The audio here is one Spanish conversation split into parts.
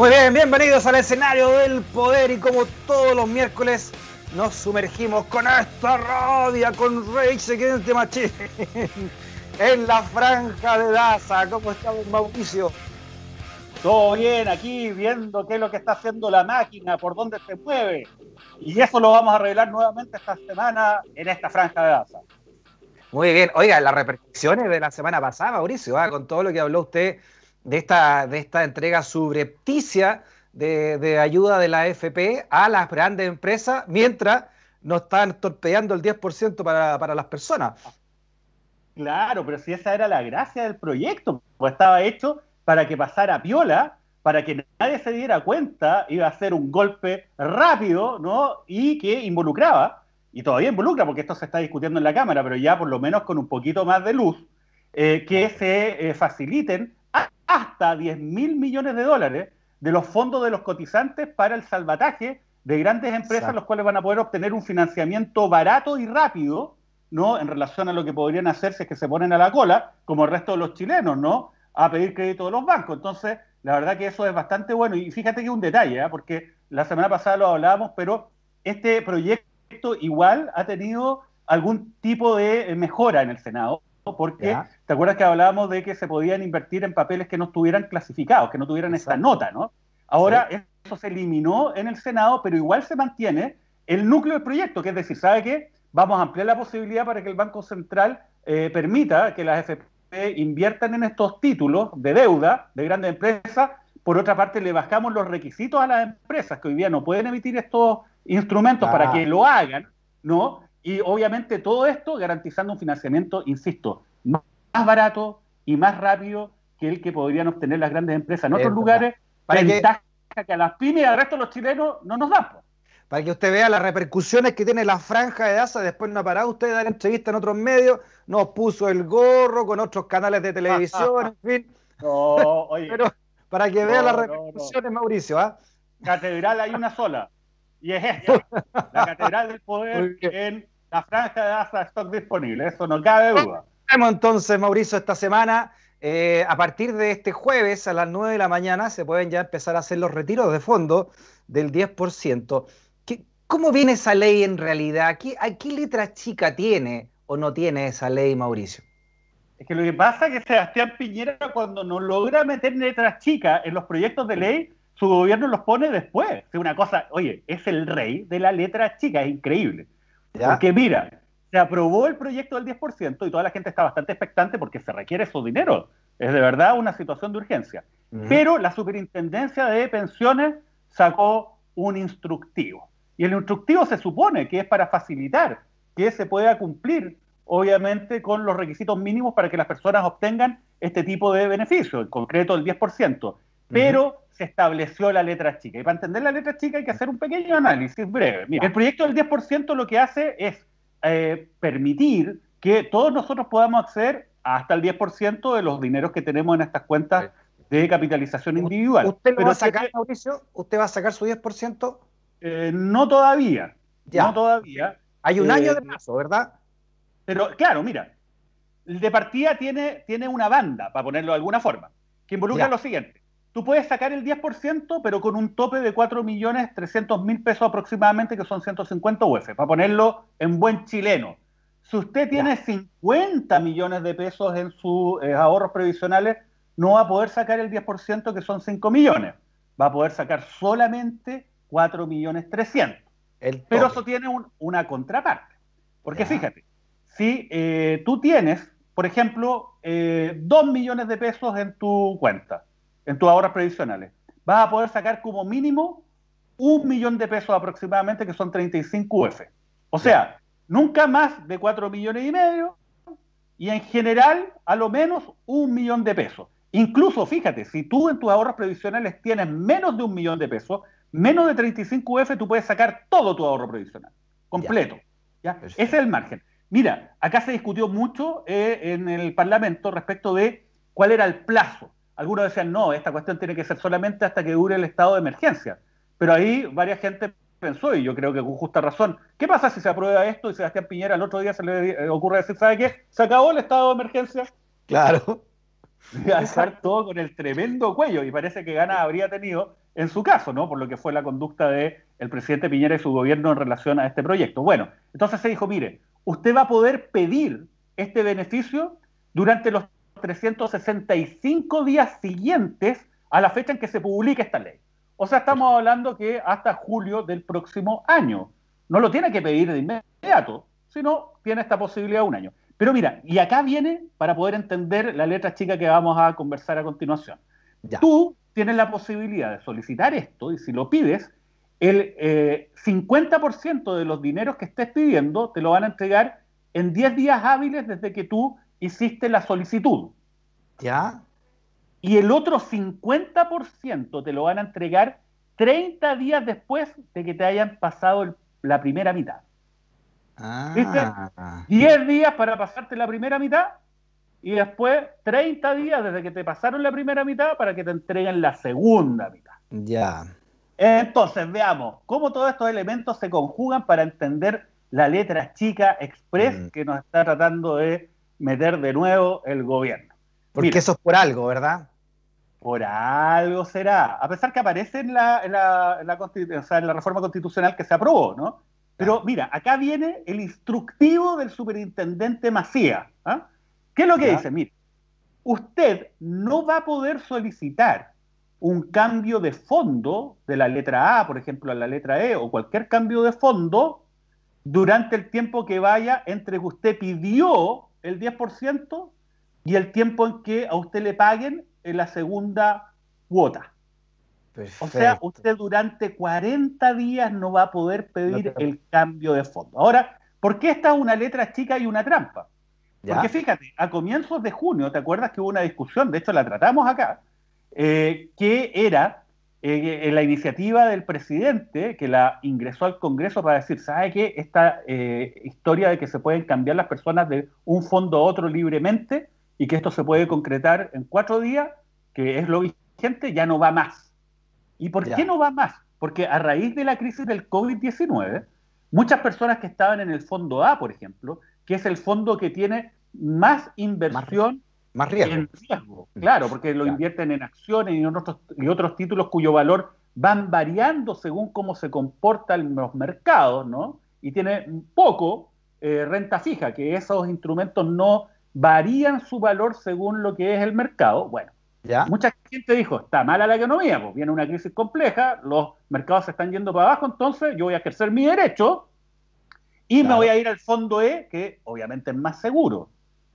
Muy bien, bienvenidos al escenario del poder y como todos los miércoles nos sumergimos con esta rabia, con Rage Against Machín en la franja de Daza. ¿Cómo estamos, Mauricio? Todo bien, aquí viendo qué es lo que está haciendo la máquina, por dónde se mueve. Y eso lo vamos a revelar nuevamente esta semana en esta franja de Daza. Muy bien, oiga, las repercusiones de la semana pasada, Mauricio, ¿ah? con todo lo que habló usted de esta, de esta entrega subrepticia de, de, ayuda de la AFP a las grandes empresas, mientras no están torpeando el 10% para, para las personas. Claro, pero si esa era la gracia del proyecto, pues estaba hecho para que pasara piola, para que nadie se diera cuenta, iba a ser un golpe rápido, ¿no? Y que involucraba, y todavía involucra, porque esto se está discutiendo en la Cámara, pero ya por lo menos con un poquito más de luz, eh, que se eh, faciliten hasta 10 mil millones de dólares de los fondos de los cotizantes para el salvataje de grandes empresas, los cuales van a poder obtener un financiamiento barato y rápido, ¿no? En relación a lo que podrían hacer si es que se ponen a la cola, como el resto de los chilenos, ¿no? A pedir crédito de los bancos. Entonces, la verdad que eso es bastante bueno. Y fíjate que un detalle, ¿eh? porque la semana pasada lo hablábamos, pero este proyecto igual ha tenido algún tipo de eh, mejora en el Senado, porque ¿Te acuerdas que hablábamos de que se podían invertir en papeles que no estuvieran clasificados, que no tuvieran esa nota, ¿no? Ahora eso se eliminó en el Senado, pero igual se mantiene el núcleo del proyecto, que es decir, ¿sabe qué? Vamos a ampliar la posibilidad para que el Banco Central eh, permita que las FP inviertan en estos títulos de deuda de grandes empresas. Por otra parte, le bajamos los requisitos a las empresas que hoy día no pueden emitir estos instrumentos para ah. que lo hagan, ¿no? Y obviamente todo esto garantizando un financiamiento, insisto, más barato y más rápido que el que podrían obtener las grandes empresas en otros lugares, para ventaja que... a las pymes y al resto de los chilenos no nos dan. Para que usted vea las repercusiones que tiene la franja de asa después no ha parado usted de dar entrevistas en otros medios, nos puso el gorro con otros canales de televisión, en fin. para que vea las repercusiones, Mauricio. ¿ah? Catedral hay una sola, y es esta, la Catedral del Poder en la franja de asa stock disponible, eso no cabe duda. Comencemos entonces, Mauricio, esta semana. Eh, a partir de este jueves a las 9 de la mañana se pueden ya empezar a hacer los retiros de fondo del 10%. ¿Cómo viene esa ley en realidad? ¿Qué, ¿A qué letra chica tiene o no tiene esa ley, Mauricio? Es que lo que pasa es que Sebastián Piñera, cuando no logra meter letras chicas en los proyectos de ley, su gobierno los pone después. Es una cosa, oye, es el rey de la letra chica, es increíble. Porque mira, se aprobó el proyecto del 10% y toda la gente está bastante expectante porque se requiere su dinero. Es de verdad una situación de urgencia. Pero la superintendencia de pensiones sacó un instructivo. Y el instructivo se supone que es para facilitar que se pueda cumplir, obviamente, con los requisitos mínimos para que las personas obtengan este tipo de beneficio, en concreto el 10%. Pero se estableció la letra chica. Y para entender la letra chica hay que hacer un pequeño análisis breve. el proyecto del 10% lo que hace es eh, permitir que todos nosotros podamos acceder hasta el 10% de los dineros que tenemos en estas cuentas de capitalización individual. ¿Usted va a sacar, Mauricio? ¿Usted va a sacar su 10%? Eh, no todavía. No todavía. Hay un año de eh, plazo, ¿verdad? Pero claro, mira, el de partida tiene, tiene una banda, para ponerlo de alguna forma, que involucra lo siguiente tú puedes sacar el 10%, pero con un tope de 4.300.000 pesos aproximadamente, que son 150 UF, para ponerlo en buen chileno. Si usted tiene 50 millones de pesos en sus eh, ahorros previsionales, no va a poder sacar el 10%, que son 5 millones. Va a poder sacar solamente 4 millones pero eso tiene una contraparte. Porque fíjate, si eh, tú tienes, por ejemplo, 2 eh, millones de pesos en tu cuenta, en tus ahorros previsionales, vas a poder sacar como mínimo un millón de pesos aproximadamente, que son 35 UF. O sea, nunca más de 4 millones y medio y en general a lo menos un millón de pesos. Incluso, fíjate, si tú en tus ahorros previsionales tienes menos de un millón de pesos, menos de 35 UF, tú puedes sacar todo tu ahorro previsional, completo. Ese es el margen. Mira, acá se discutió mucho eh, en el Parlamento respecto de cuál era el plazo. Algunos decían, no, esta cuestión tiene que ser solamente hasta que dure el estado de emergencia. Pero ahí varias gente pensó, y yo creo que con justa razón, ¿qué pasa si se aprueba esto y Sebastián Piñera al otro día se le eh, ocurre decir, ¿sabe qué? Se acabó el estado de emergencia. Claro. Y todo con el tremendo cuello, y parece que gana habría tenido en su caso, ¿no? Por lo que fue la conducta de el presidente Piñera y su gobierno en relación a este proyecto. Bueno, entonces se dijo, mire, usted va a poder pedir este beneficio durante los 365 días siguientes a la fecha en que se publique esta ley. O sea, estamos hablando que hasta julio del próximo año. No lo tiene que pedir de inmediato, sino tiene esta posibilidad un año. Pero mira, y acá viene para poder entender la letra chica que vamos a conversar a continuación. Tú tienes la posibilidad de solicitar esto y si lo pides, el eh, 50% de los dineros que estés pidiendo te lo van a entregar en 10 días hábiles desde que tú hiciste la solicitud. ¿Ya? Y el otro 50% te lo van a entregar 30 días después de que te hayan pasado la primera mitad. Ah. ¿Viste? 10 días para pasarte la primera mitad y después 30 días desde que te pasaron la primera mitad para que te entreguen la segunda mitad. Ya. Entonces, veamos cómo todos estos elementos se conjugan para entender la letra chica express mm. que nos está tratando de meter de nuevo el gobierno. Porque eso es por algo, ¿verdad? Por algo será. A pesar que aparece en la, en la, en la, reforma constitucional que se aprobó, ¿no? Pero mira, acá viene el instructivo del superintendente Macía. ¿ah? ¿Qué es lo que dice? Mire, usted no va a poder solicitar un cambio de fondo de la letra A, por ejemplo, a la letra E, o cualquier cambio de fondo durante el tiempo que vaya entre que usted pidió el 10% y el tiempo en que a usted le paguen en la segunda cuota. O sea, usted durante 40 días no va a poder pedir el cambio de fondo. Ahora, ¿por qué esta es una letra chica y una trampa? Porque fíjate, a comienzos de junio, ¿te acuerdas que hubo una discusión? De hecho, la tratamos acá, eh, que era eh, la iniciativa del presidente, que la ingresó al Congreso para decir, ¿sabe qué? Esta eh, historia de que se pueden cambiar las personas de un fondo a otro libremente y que esto se puede concretar en cuatro días, que es lo vigente, ya no va más. ¿Y por qué no va más? Porque a raíz de la crisis del COVID-19, muchas personas que estaban en el fondo A, por ejemplo, que es el fondo que tiene más inversión más riesgo. En riesgo, mm. claro, porque lo invierten en acciones y, otros, y otros títulos cuyo valor van variando según cómo se comportan los mercados, ¿no? Y tiene poco eh, renta fija, que esos instrumentos no varían su valor según lo que es el mercado. Bueno, ¿Ya? mucha gente dijo, está mala la economía, pues viene una crisis compleja, los mercados se están yendo para abajo, entonces yo voy a ejercer mi derecho y me voy a ir al fondo E, que obviamente es más seguro.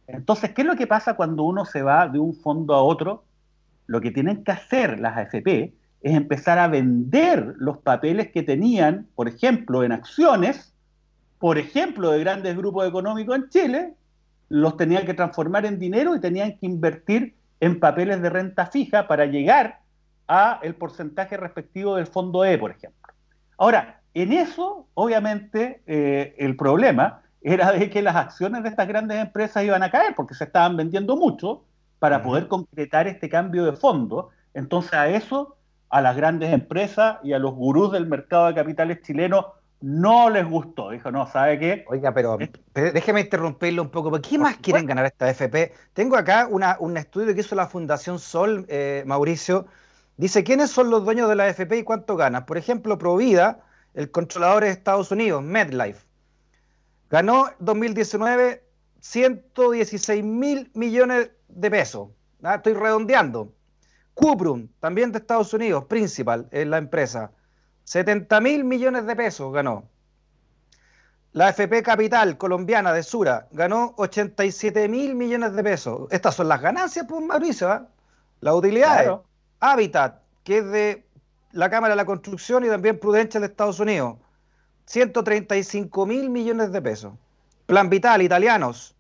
Entonces, ¿qué es lo que pasa cuando uno se va de un fondo a otro? Lo que tienen que hacer las AFP es empezar a vender los papeles que tenían, por ejemplo, en acciones, por ejemplo, de grandes grupos económicos en Chile, los tenían que transformar en dinero y tenían que invertir en papeles de renta fija para llegar a el porcentaje respectivo del fondo E, por ejemplo. Ahora, en eso, obviamente, eh, el problema era de que las acciones de estas grandes empresas iban a caer porque se estaban vendiendo mucho para poder concretar este cambio de fondo. Entonces a eso, a las grandes empresas y a los gurús del mercado de capitales chilenos no les gustó. Dijo, no, ¿sabe qué? Oiga, pero, déjeme interrumpirlo un poco. ¿Qué más quieren ganar esta FP? Tengo acá un estudio que hizo la Fundación Sol, eh, Mauricio. Dice, ¿quiénes son los dueños de la FP y cuánto ganan? Por ejemplo, Provida, el controlador de Estados Unidos, MedLife. Ganó 2019 116 mil millones de pesos. Ah, estoy redondeando. Cuprum, también de Estados Unidos, principal en la empresa. 70 mil millones de pesos ganó. La FP Capital colombiana de Sura ganó 87 mil millones de pesos. Estas son las ganancias, por pues, Mauricio. ¿eh? Las utilidades. Habitat, que es de la Cámara de la Construcción y también Prudencia de Estados Unidos. 135 mil millones de pesos. Plan Vital, italianos,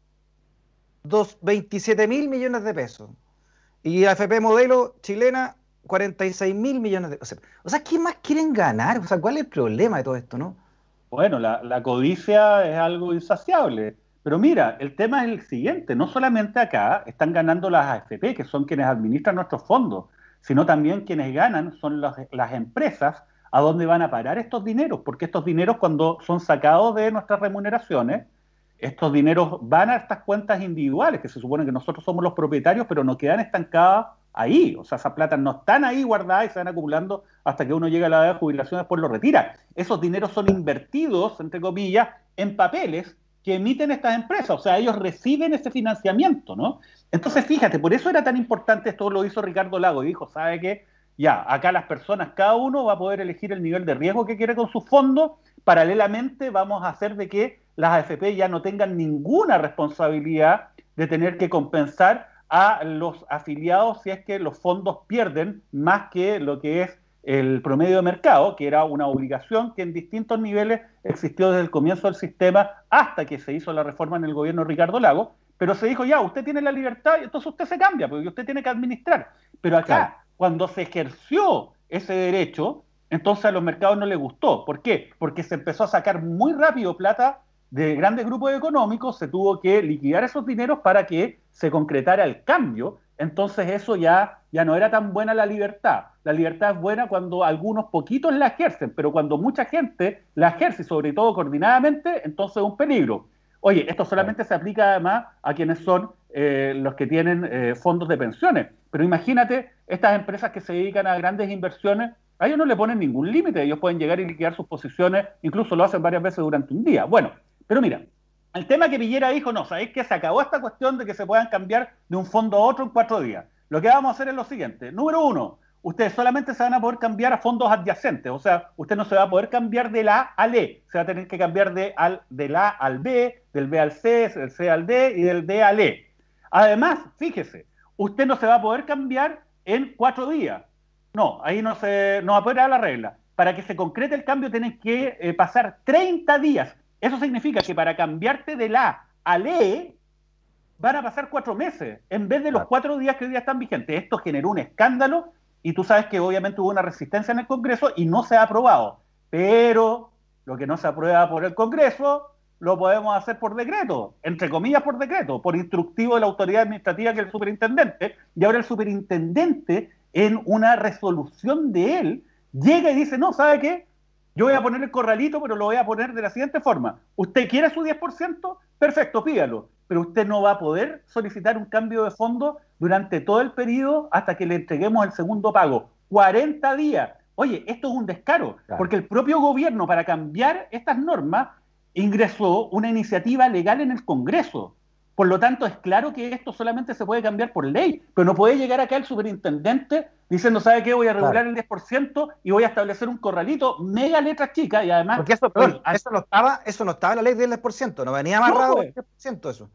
dos, 27 mil millones de pesos. Y AFP Modelo chilena, 46 mil millones de pesos. O sea, ¿quién más quieren ganar? O sea, ¿cuál es el problema de todo esto, no? Bueno, la, codicia es algo insaciable. Pero mira, el tema es el siguiente, no solamente acá están ganando las AFP, que son quienes administran nuestros fondos, sino también quienes ganan son las, las empresas a dónde van a parar estos dineros, porque estos dineros cuando son sacados de nuestras remuneraciones, estos dineros van a estas cuentas individuales, que se supone que nosotros somos los propietarios, pero no quedan estancadas ahí. O sea, esas plata no están ahí guardadas y se van acumulando hasta que uno llega a la edad de jubilación y después lo retira. Esos dineros son invertidos, entre comillas, en papeles que emiten estas empresas. O sea, ellos reciben ese financiamiento, ¿no? Entonces, fíjate, por eso era tan importante, esto lo hizo Ricardo Lago, y dijo, ¿sabe qué? Ya, acá las personas, cada uno va a poder elegir el nivel de riesgo que quiere con sus fondos. Paralelamente vamos a hacer de que las AFP ya no tengan ninguna responsabilidad de tener que compensar a los afiliados si es que los fondos pierden más que lo que es el promedio de mercado, que era una obligación que en distintos niveles existió desde el comienzo del sistema hasta que se hizo la reforma en el gobierno Ricardo Lago, pero se dijo ya, usted tiene la libertad y entonces usted se cambia, porque usted tiene que administrar. Pero acá cuando se ejerció ese derecho, entonces a los mercados no les gustó. ¿Por qué? Porque se empezó a sacar muy rápido plata de grandes grupos económicos, se tuvo que liquidar esos dineros para que se concretara el cambio. Entonces eso ya, ya no era tan buena la libertad. La libertad es buena cuando algunos poquitos la ejercen, pero cuando mucha gente la ejerce, sobre todo coordinadamente, entonces es un peligro. Oye, esto solamente se aplica además a quienes son eh, los que tienen eh, fondos de pensiones. Pero imagínate estas empresas que se dedican a grandes inversiones, a ellos no le ponen ningún límite, ellos pueden llegar y liquidar sus posiciones, incluso lo hacen varias veces durante un día. Bueno, pero mira, el tema que Villera dijo, no, sabéis que se acabó esta cuestión de que se puedan cambiar de un fondo a otro en cuatro días. Lo que vamos a hacer es lo siguiente. Número uno, ustedes solamente se van a poder cambiar a fondos adyacentes, o sea, usted no se va a poder cambiar de la A al E, se va a tener que cambiar de, al, de la A al B, del B al C, del C al D y del D al E. Además, fíjese, usted no se va a poder cambiar en cuatro días. No, ahí no se no dar la regla. Para que se concrete el cambio tienen que eh, pasar 30 días. Eso significa que para cambiarte de la a LE van a pasar cuatro meses en vez de los cuatro días que hoy día están vigentes. Esto generó un escándalo y tú sabes que obviamente hubo una resistencia en el Congreso y no se ha aprobado. Pero lo que no se aprueba por el Congreso lo podemos hacer por decreto, entre comillas por decreto, por instructivo de la autoridad administrativa que es el superintendente, y ahora el superintendente en una resolución de él llega y dice, no, ¿sabe qué? Yo voy a poner el corralito, pero lo voy a poner de la siguiente forma. ¿Usted quiere su 10%? Perfecto, pídalo. Pero usted no va a poder solicitar un cambio de fondo durante todo el periodo hasta que le entreguemos el segundo pago. 40 días. Oye, esto es un descaro, porque el propio gobierno para cambiar estas normas ingresó una iniciativa legal en el Congreso. Por lo tanto, es claro que esto solamente se puede cambiar por ley, pero no puede llegar acá el superintendente diciendo, ¿sabe qué? Voy a regular el 10% y voy a establecer un corralito, mega letras chicas y además... Porque eso, no, estaba, eso no estaba en la ley del 10%, no venía amarrado el pues. 10% eso.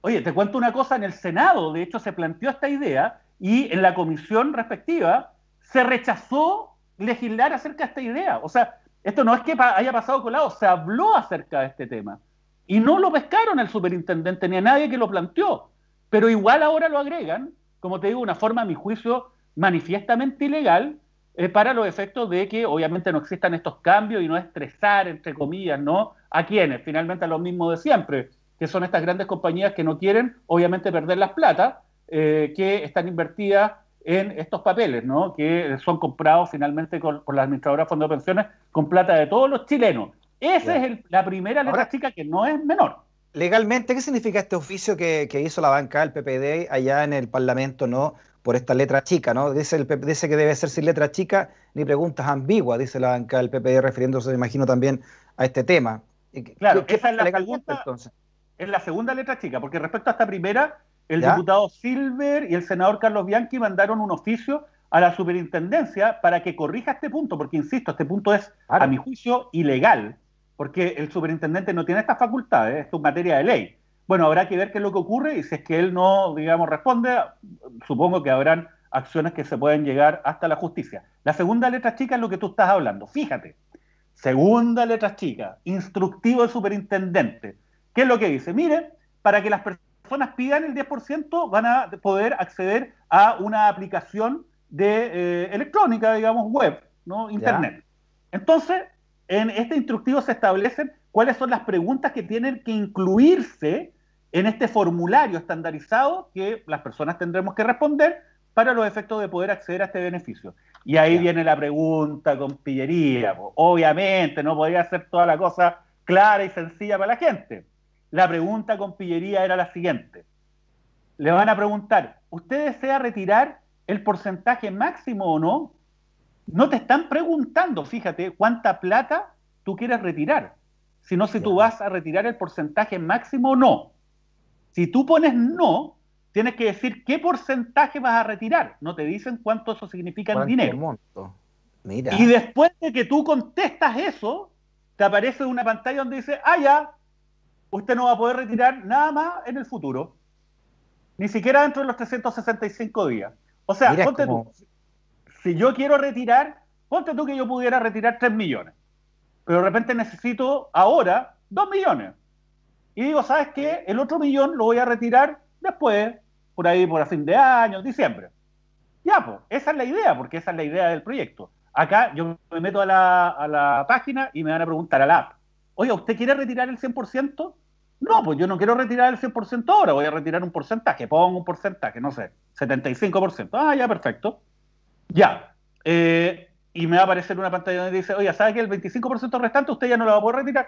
Oye, te cuento una cosa, en el Senado, de hecho, se planteó esta idea y en la comisión respectiva se rechazó legislar acerca de esta idea. O sea, esto no es que haya pasado colado, se habló acerca de este tema. Y no lo pescaron el superintendente ni a nadie que lo planteó. Pero igual ahora lo agregan, como te digo, una forma, a mi juicio, manifiestamente ilegal eh, para los efectos de que obviamente no existan estos cambios y no estresar, entre comillas, ¿no? A quienes, finalmente a los mismos de siempre, que son estas grandes compañías que no quieren, obviamente, perder las plata, eh, que están invertidas en estos papeles, ¿no? que son comprados finalmente por la administradora de fondos de pensiones con plata de todos los chilenos. Esa es la primera letra chica que no es menor. Legalmente, ¿qué significa este oficio que, hizo la banca del PPD allá en el Parlamento, no? Por esta letra chica, ¿no? Dice, el, que debe ser sin letra chica ni preguntas ambiguas, dice la banca del PPD, refiriéndose, me imagino, también a este tema. Claro, esa es la entonces? Es la segunda letra chica, porque respecto a esta primera, el diputado Silver y el senador Carlos Bianchi mandaron un oficio a la superintendencia para que corrija este punto, porque insisto, este punto es, a mi juicio, ilegal, porque el superintendente no tiene estas facultades, esto es materia de ley. Bueno, habrá que ver qué es lo que ocurre y si es que él no, digamos, responde, supongo que habrán acciones que se pueden llegar hasta la justicia. La segunda letra chica es lo que tú estás hablando, fíjate. Segunda letra chica, instructivo del superintendente. ¿Qué es lo que dice? Mire, para que las personas personas pidan el 10% van a poder acceder a una aplicación de eh, electrónica, digamos, web, ¿no? Internet. Entonces, en este instructivo se establecen cuáles son las preguntas que tienen que incluirse en este formulario estandarizado que las personas tendremos que responder para los efectos de poder acceder a este beneficio. Y ahí viene la pregunta con pillería. obviamente, no podría ser toda la cosa clara y sencilla para la gente la pregunta con Pillería era la siguiente. Le van a preguntar, ¿usted desea retirar el porcentaje máximo o no? No te están preguntando, fíjate, cuánta plata tú quieres retirar, sino si tú vas a retirar el porcentaje máximo o no. Si tú pones no, tienes que decir qué porcentaje vas a retirar. No te dicen cuánto eso significa en dinero. Y después de que tú contestas eso, te aparece una pantalla donde dice, ah, ya, usted no va a poder retirar nada más en el futuro. Ni siquiera dentro de los 365 días. O sea, ponte tú, si yo quiero retirar, ponte tú que yo pudiera retirar 3 millones, pero de repente necesito ahora 2 millones. Y digo, ¿sabes qué? El otro millón lo voy a retirar después, por ahí, por a fin de año, diciembre. Ya, pues, esa es la idea, porque esa es la idea del proyecto. Acá yo me meto a la, a la página y me van a preguntar a la app oiga, ¿usted quiere retirar el 100%? No, pues yo no quiero retirar el 100% ahora, voy a retirar un porcentaje, pongo un porcentaje, no sé, 75%. Ah, ya, perfecto. Ya. Eh, y me va a aparecer una pantalla donde dice, oye, ¿sabe que el 25% restante usted ya no lo va a poder retirar?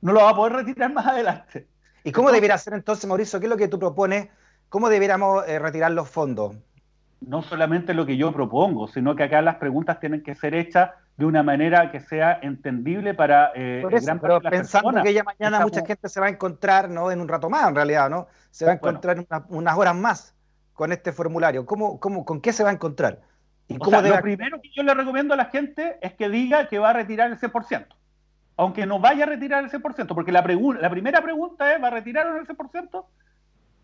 No lo va a poder retirar más adelante. ¿Y cómo debería ser entonces, Mauricio? ¿Qué es lo que tú propones? ¿Cómo debiéramos eh, retirar los fondos? No solamente lo que yo propongo, sino que acá las preguntas tienen que ser hechas de una manera que sea entendible para eh, eh gran parte pensando que ya mañana mucha gente se va a encontrar no en un rato más en realidad no se va a encontrar unas horas más con este formulario ¿Cómo, cómo, con qué se va a encontrar ¿Y cómo lo primero que yo le recomiendo a la gente es que diga que va a retirar el ciento aunque no vaya a retirar el ciento porque la, la primera pregunta es ¿va a retirar el ciento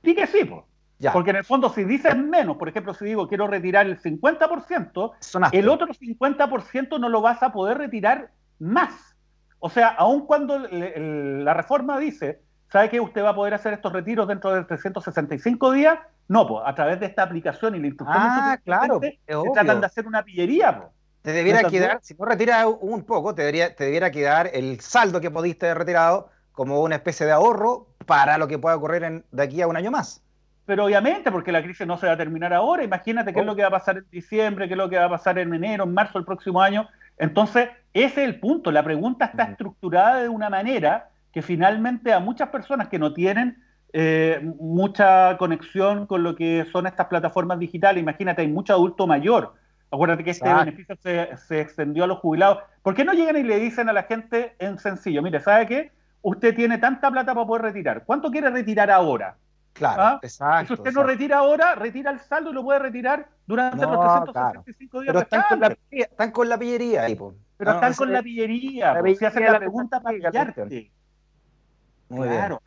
y que sí pues porque en el fondo, si dices menos, por ejemplo, si digo quiero retirar el 50%, el otro 50% no lo vas a poder retirar más. O sea, aun cuando la reforma dice, ¿sabe que usted va a poder hacer estos retiros dentro de 365 días? No, pues a través de esta aplicación y la instrucción. Ah, claro. Se tratan de hacer una pillería, pues. Te debiera quedar, si no retiras un poco, te debería, te debiera quedar el saldo que pudiste haber retirado como una especie de ahorro para lo que pueda ocurrir de aquí a un año más pero obviamente, porque la crisis no se va a terminar ahora, imagínate qué es lo oh. que va a pasar en diciembre, qué es lo que va a pasar en enero, en marzo del próximo año. Entonces, ese es el punto, la pregunta está estructurada de una manera que finalmente a muchas personas que no tienen eh, mucha conexión con lo que son estas plataformas digitales, imagínate, hay mucho adulto mayor. Acuérdate que este beneficio se, se extendió a los jubilados. ¿Por qué no llegan y le dicen a la gente en sencillo, mire, ¿sabe qué? Usted tiene tanta plata para poder retirar. ¿Cuánto quiere retirar ahora? Claro, ¿Ah? exacto. Si usted no retira ahora, retira el saldo y lo puede retirar durante los 365 días. Pero están con, la, están con, la, pillería ahí, Pero están con la pillería. La pillería hacen la, pregunta para pillarte. Muy claro.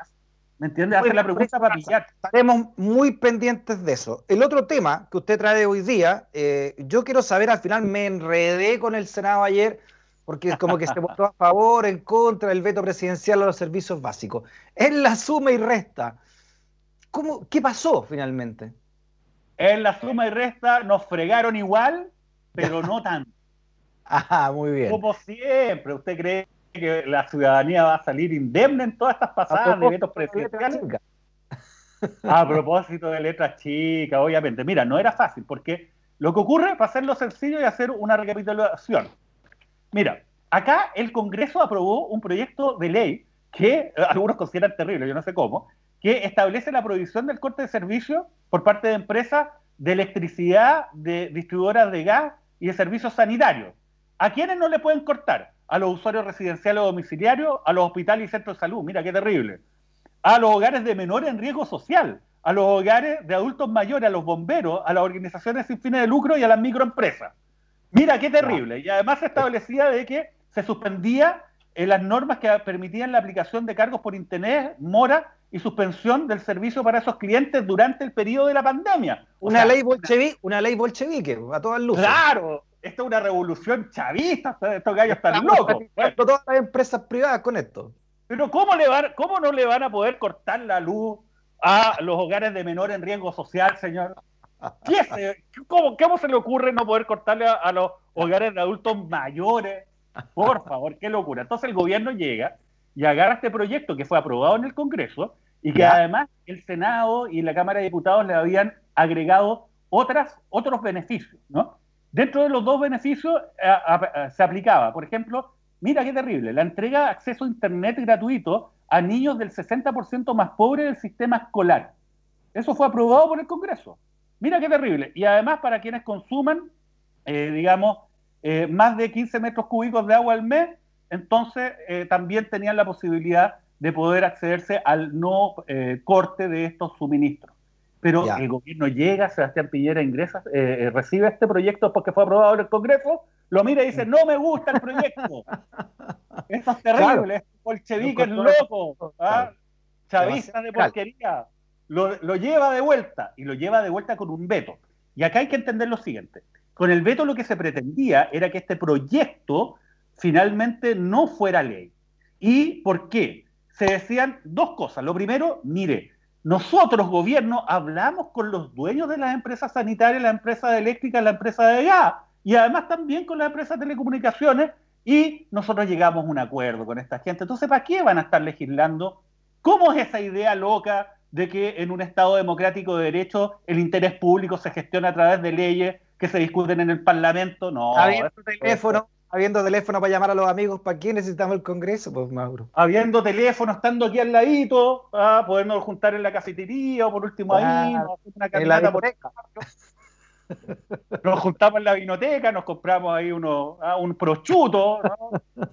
¿Me entiendes? Hacen la pregunta pues, para pillarte. Estaremos muy pendientes de eso. El otro tema que usted trae hoy día, eh, yo quiero saber, al final me enredé con el Senado ayer porque es como que se votó a favor, en contra el veto presidencial a los servicios básicos. Es la suma y resta, ¿Cómo, ¿Qué pasó finalmente? En la suma y resta nos fregaron igual, pero no tanto. Ajá, ah, muy bien. Como siempre, ¿usted cree que la ciudadanía va a salir indemne en todas estas pasadas de eventos presidenciales? A propósito de letras chicas, obviamente. Mira, no era fácil, porque lo que ocurre, para hacerlo sencillo y hacer una recapitulación. Mira, acá el Congreso aprobó un proyecto de ley que eh, algunos consideran terrible, yo no sé cómo, que establece la prohibición del corte de servicio por parte de empresas de electricidad, de distribuidoras de gas y de servicios sanitarios. ¿A quiénes no le pueden cortar? A los usuarios residenciales o domiciliarios, a los hospitales y centros de salud, mira qué terrible. A los hogares de menores en riesgo social, a los hogares de adultos mayores, a los bomberos, a las organizaciones sin fines de lucro y a las microempresas. Mira qué terrible. Y además se establecía de que se suspendía eh, las normas que permitían la aplicación de cargos por internet, mora y suspensión del servicio para esos clientes durante el periodo de la pandemia. Una, ley, bolchevique, una ley bolchevique, a todas luces. Claro, esto es una revolución chavista, estos gallos están locos. Todas las empresas privadas con esto. Pero ¿cómo, le van, no le van a poder cortar la luz a los hogares de menor en riesgo social, señor? ¿Qué se, eh, cómo, se le ocurre no poder cortarle a, a los hogares de adultos mayores? Por favor, qué locura. Entonces el gobierno llega y agarra este proyecto que fue aprobado en el Congreso y que además el Senado y la Cámara de Diputados le habían agregado otras, otros beneficios, ¿no? Dentro de los dos beneficios eh, se aplicaba, por ejemplo, mira qué terrible, la entrega de acceso a Internet gratuito a niños del 60% más pobre del sistema escolar. Eso fue aprobado por el Congreso. Mira qué terrible. Y además para quienes consuman, eh, digamos, eh, más de 15 metros cúbicos de agua al mes, entonces eh, también tenían la posibilidad de poder accederse al no eh, corte de estos suministros. Pero el gobierno llega, Sebastián Piñera ingresa, eh, recibe este proyecto porque fue aprobado en el Congreso, lo mira y dice, no me gusta el proyecto. Eso es terrible, este Es un es loco. ¿ah? de porquería. Lo, lo lleva de vuelta y lo lleva de vuelta con un veto. Y acá hay que entender lo siguiente. Con el veto lo que se pretendía era que este proyecto finalmente no fuera ley. ¿Y por qué? Se decían dos cosas. Lo primero, mire, nosotros, gobierno, hablamos con los dueños de las empresas sanitarias, la empresa eléctrica, la empresa de gas, y además también con las empresas de telecomunicaciones, y nosotros llegamos a un acuerdo con esta gente. Entonces, ¿para qué van a estar legislando? ¿Cómo es esa idea loca de que en un Estado democrático de derecho el interés público se gestiona a través de leyes que se discuten en el Parlamento? No. Está teléfono, Habiendo teléfono para llamar a los amigos, ¿para qué necesitamos el Congreso, pues, Mauro? Habiendo teléfono, estando aquí al ladito, ¿ah? podernos juntar en la cafetería o por último ahí, en una caminata por Nos juntamos en la vinoteca, nos compramos ahí unos, ¿ah? un prochuto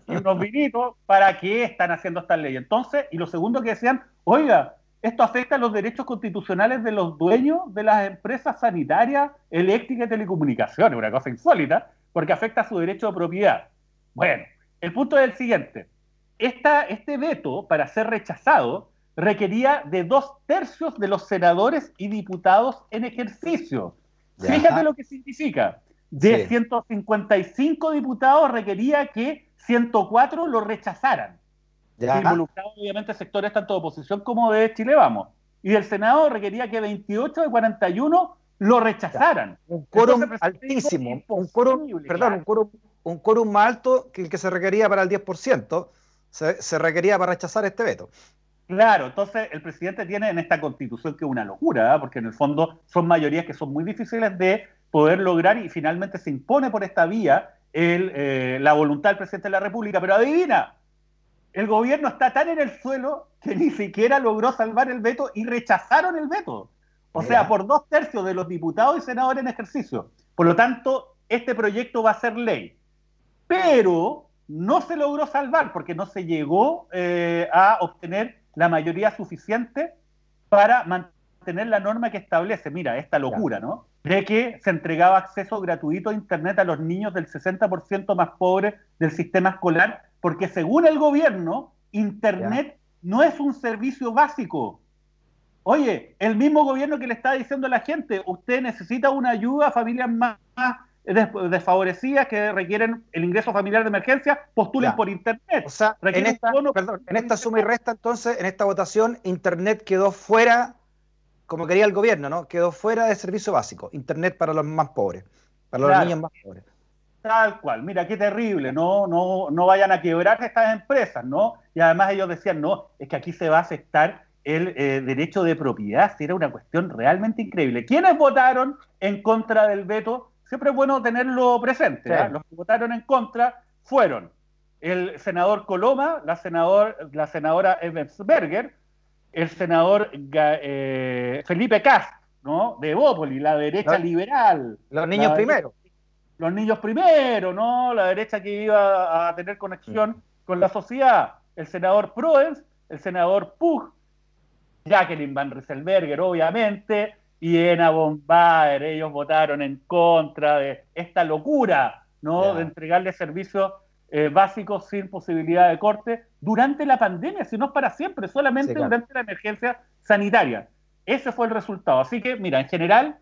y unos vinitos. ¿Para qué están haciendo esta ley? Entonces, y lo segundo que decían, oiga, esto afecta los derechos constitucionales de los dueños de las empresas sanitarias, eléctricas y telecomunicaciones, una cosa insólita, porque afecta a su derecho de propiedad. Bueno, el punto es el siguiente. este veto, para ser rechazado, requería de dos tercios de los senadores y diputados en ejercicio. Fíjate lo que significa. De 155 diputados requería que 104 lo rechazaran. Involucrados obviamente sectores tanto de oposición como de Chile Vamos. Y del Senado requería que 28 de 41 lo rechazaran. un quórum pues, altísimo, un quórum, perdón, un, quórum, un más alto que el que se requería para el 10%, se, requería para rechazar este veto. Claro, entonces el presidente tiene en esta constitución que es una locura, ¿ah? porque en el fondo son mayorías que son muy difíciles de poder lograr y finalmente se impone por esta vía eh, la voluntad del presidente de la República. Pero adivina, el gobierno está tan en el suelo que ni siquiera logró salvar el veto y rechazaron el veto. O sea, por dos tercios de los diputados y senadores en ejercicio. Por lo tanto, este proyecto va a ser ley. Pero no se logró salvar porque no se llegó eh, a obtener la mayoría suficiente para mantener la norma que establece, mira, esta locura, ¿no? De que se entregaba acceso gratuito a Internet a los niños del 60% más pobres del sistema escolar, porque según el gobierno, Internet no es un servicio básico, Oye, el mismo gobierno que le está diciendo a la gente, usted necesita una ayuda a familias más desfavorecidas que requieren el ingreso familiar de emergencia, postulen por Internet. O sea, en esta, suma y resta, entonces, en esta votación, Internet quedó fuera, como quería el gobierno, ¿no? Quedó fuera de servicio básico, Internet para los más pobres, para los niños más pobres. Tal cual, mira, qué terrible, ¿no? No, no, vayan a quebrar estas empresas, ¿no? Y además ellos decían, no, es que aquí se va a aceptar el eh, derecho de propiedad, era una cuestión realmente increíble. ¿Quiénes votaron en contra del veto? Siempre es bueno tenerlo presente. ¿ah? Los que votaron en contra fueron el senador Coloma, la, senador, la senadora Evansberger el senador eh, Felipe Cast, ¿no? De Bópoli, la derecha liberal. Los niños primero. Los niños primero, ¿no? La derecha que iba a tener conexión mm. con la sociedad. El senador Proens, el senador Pug, Jacqueline Van Rieselberger, obviamente, y Ena Bombaer. Ellos votaron en contra de esta locura, ¿no? De entregarle servicios eh, básicos sin posibilidad de corte durante la pandemia, si no para siempre, solamente durante la emergencia sanitaria. Ese fue el resultado. Así que, mira, en general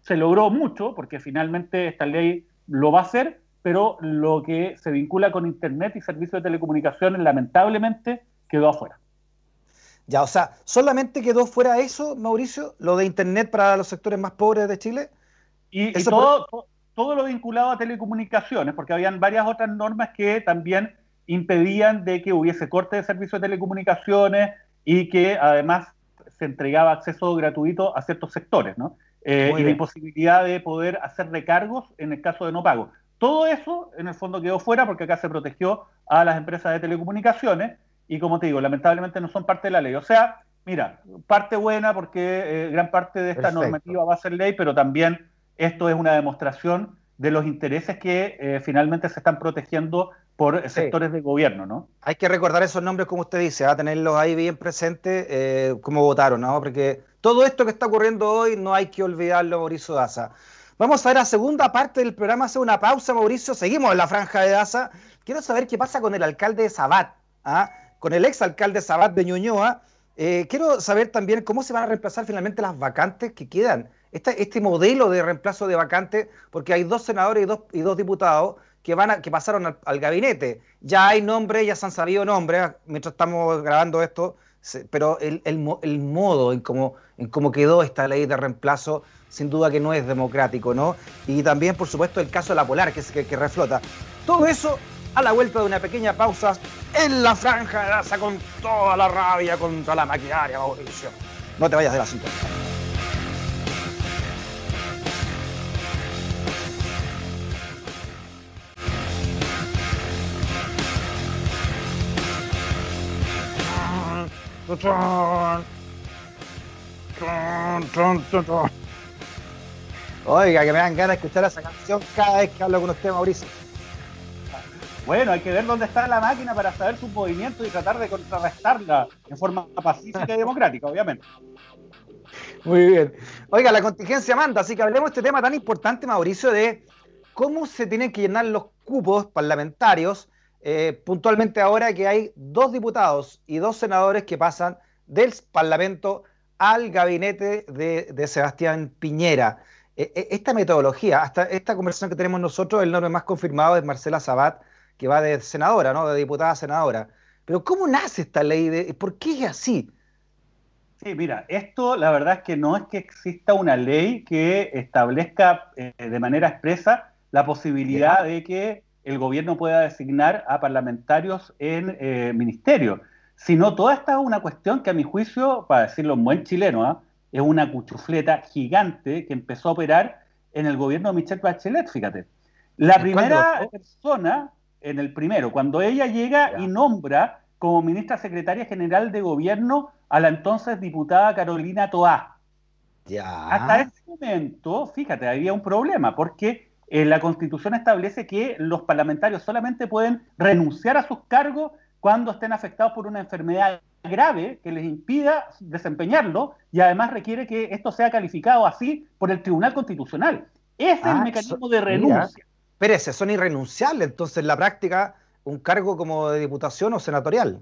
se logró mucho, porque finalmente esta ley lo va a hacer, pero lo que se vincula con Internet y servicios de telecomunicaciones, lamentablemente, quedó afuera. Ya, o sea, solamente quedó fuera eso, Mauricio, lo de Internet para los sectores más pobres de Chile. Y, todo, lo vinculado a telecomunicaciones, porque habían varias otras normas que también impedían de que hubiese corte de servicio de telecomunicaciones y que además se entregaba acceso gratuito a ciertos sectores, ¿no? Eh, y la imposibilidad de poder hacer recargos en el caso de no pago. Todo eso, en el fondo, quedó fuera porque acá se protegió a las empresas de telecomunicaciones y como te digo, lamentablemente no son parte de la ley. O sea, mira, parte buena porque eh, gran parte de esta normativa va a ser ley, pero también esto es una demostración de los intereses que eh, finalmente se están protegiendo por sectores de gobierno, ¿no? Hay que recordar esos nombres, como usted dice, a tenerlos ahí bien presentes, eh, como votaron, ¿no? Porque todo esto que está ocurriendo hoy no hay que olvidarlo, Mauricio Daza. Vamos a ver la segunda parte del programa, hace una pausa, Mauricio, seguimos en la franja de Daza. Quiero saber qué pasa con el alcalde de Sabat, ¿ah? con el exalcalde Sabat de Ñuñoa. Eh, quiero saber también cómo se van a reemplazar finalmente las vacantes que quedan. Este, modelo de reemplazo de vacantes, porque hay dos senadores y dos, y dos diputados que, van que pasaron al, gabinete. Ya hay nombres, ya se han sabido nombres, mientras estamos grabando esto, pero el, modo en cómo, en quedó esta ley de reemplazo, sin duda que no es democrático, ¿no? Y también, por supuesto, el caso de la Polar, que, que, que reflota. Todo eso a la vuelta de una pequeña pausa en la franja de Asa con toda la rabia contra la maquinaria, Mauricio. No te vayas de la cinta Oiga, que me dan ganas de escuchar esa canción cada vez que hablo con usted, Mauricio. Bueno, hay que ver dónde está la máquina para saber su movimiento y tratar de contrarrestarla en forma pacífica y democrática, obviamente. Muy bien. Oiga, la contingencia manda, así que hablemos de este tema tan importante, Mauricio, de cómo se tienen que llenar los cupos parlamentarios, eh, puntualmente ahora que hay dos diputados y dos senadores que pasan del Parlamento al gabinete de, Sebastián Piñera. Eh, eh, esta metodología, hasta esta conversación que tenemos nosotros, el nombre más confirmado es Marcela Sabat, que va de senadora, ¿no? De diputada a senadora. Pero ¿cómo nace esta ley? ¿Por qué es así? Sí, mira, esto la verdad es que no es que exista una ley que establezca eh, de manera expresa la posibilidad de que el gobierno pueda designar a parlamentarios en eh, ministerio, sino toda esta es una cuestión que a mi juicio, para decirlo en buen chileno, ¿ah? es una cuchufleta gigante que empezó a operar en el gobierno de Michelle Bachelet, fíjate. La primera persona en el primero, cuando ella llega y nombra como ministra secretaria general de gobierno a la entonces diputada Carolina Toá. Hasta ese momento, fíjate, había un problema, porque eh, la Constitución establece que los parlamentarios solamente pueden renunciar a sus cargos cuando estén afectados por una enfermedad grave que les impida desempeñarlo y además requiere que esto sea calificado así por el Tribunal Constitucional. Ese es el ah, mecanismo de renuncia perece, son irrenunciables. Entonces, la práctica, un cargo como de diputación o senatorial.